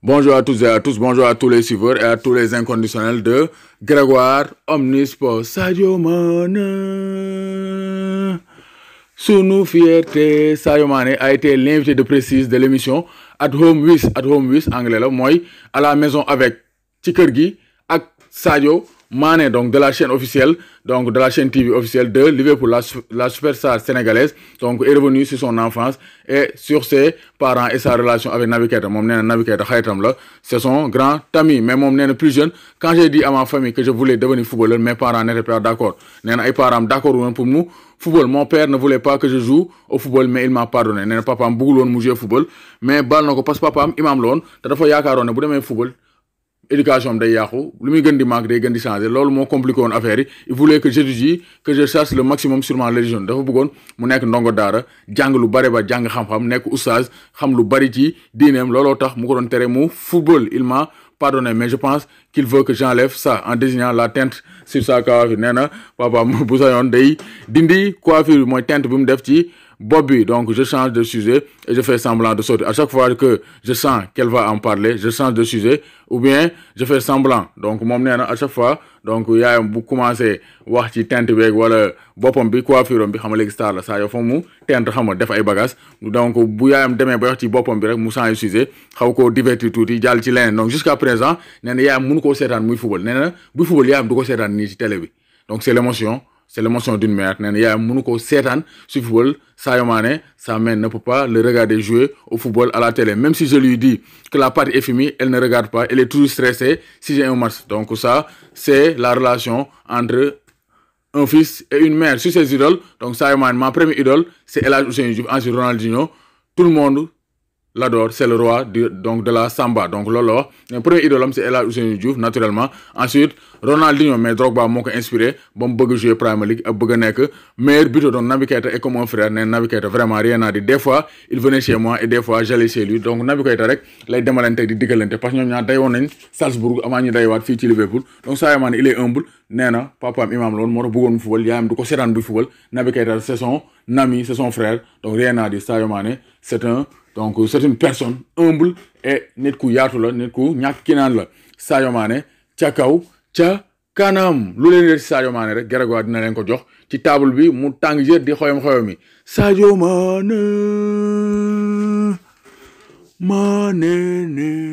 Bonjour à tous et à tous, bonjour à tous les suiveurs et à tous les inconditionnels de Grégoire Omnisport Sadio Mane. Sous nos fiertés, Sadio Mane a été l'invité de précise de l'émission At Home with, At Home with, anglais là, moi, à la maison avec Tikergi, et Sadio Mane donc de la chaîne officielle, donc de la chaîne TV officielle de Liverpool, la, la superstar sénégalaise, donc est revenu sur son enfance et sur ses parents et sa relation avec Naby Keita. Mon Naby Keita, c'est son grand ami, mais mon plus jeune, quand j'ai dit à ma famille que je voulais devenir footballeur, mes parents n'étaient pas d'accord. n'étaient pas d'accord pour nous football. Mon père ne voulait pas que je joue au football, mais il m'a pardonné. Papa m'a beaucoup jouer au football, mais balle pas pas que papa m'a imam l'on, t'as fait yakar on football éducation am day yàqu lu muy gën di mag day gën di changer loolu moo compliqué woon affaire yi il voulait que j'étudie que je cherche le maximum sur ma religion dafa bëggoon mu nekk ndongo daara jàng lu bari ba jàng xam-xam nekk oustaz xam lu bari ci diineem looloo tax mu ko doon tere mu football il m'a pardonné mais je pense qu'il veut que j'enlève ça en désignant la teinte sur sa coiffure nee na papa bu sañoon day dindi coiffure bi mooy teinte bi mu def ci Bobby. Donc, je change de sujet et je fais semblant de sauter. À chaque fois que je sens qu'elle va en parler, je change de sujet ou bien je fais semblant. Donc, mon à chaque fois, donc, il y a beaucoup commencé wax ci teint beeg wala bopom bi coiffure bi xam nga star la saa yoo foog mu teint xam nga def ay bagages donc bu yaayam demee ba wax ci boppam bi rek mou, sans sujet xaw koo divertir tuuti jàll ci leneen donc jusqu'à présent nee na yaayam mënu koo seetaan muy fubal nee na football, fubal yaayam du ko seetaan nii ci télé bi donc c'est l'émotion c'est l'émotion d'une mère Il y a un ko sur si football y football. sa mère ne peut pas le regarder jouer au football à la télé même si je lui dis que la partie est finie elle ne regarde pas elle est toujours stressée si j'ai un match donc ça c'est la relation entre un fils et une mère sur ses idoles donc y ma première idole c'est elle Hadji ensuite Ronaldinho tout le monde Lador, c'est le roi de, donc de la samba. Donc Lolo, le premier idole, c'est Ella Ousseinou Diouf, naturellement. Ensuite, Ronaldinho, mais Drogba m'a inspiré. Bon, je jouer Premier League, je nek. Meilleur buteur de Navigator et comme mon frère, Navigator, vraiment rien à dire. Des fois, il venait chez moi et des fois, j'allais chez lui. Donc Navigator, les démalentes, de dégalentes, parce que nous avons Salzbourg, avant nous avons fait Liverpool. Donc Saïman, il est humble. Nena, papa, imam, l'on m'a dit, football, il y du football. Navigator, c'est son ami, c'est son frère. Donc rien à dire, ça, c'est un donc euh, c'est une humble et nit ku yaatu la nit ku ñàkk naan la Sadio Mané ca kaw ca kanam lu leen saajo maane Mané rek Guérégois dina leen ko jox ci table bi mu tàng jër di xoyom xoyom yi Sadio Mané Mané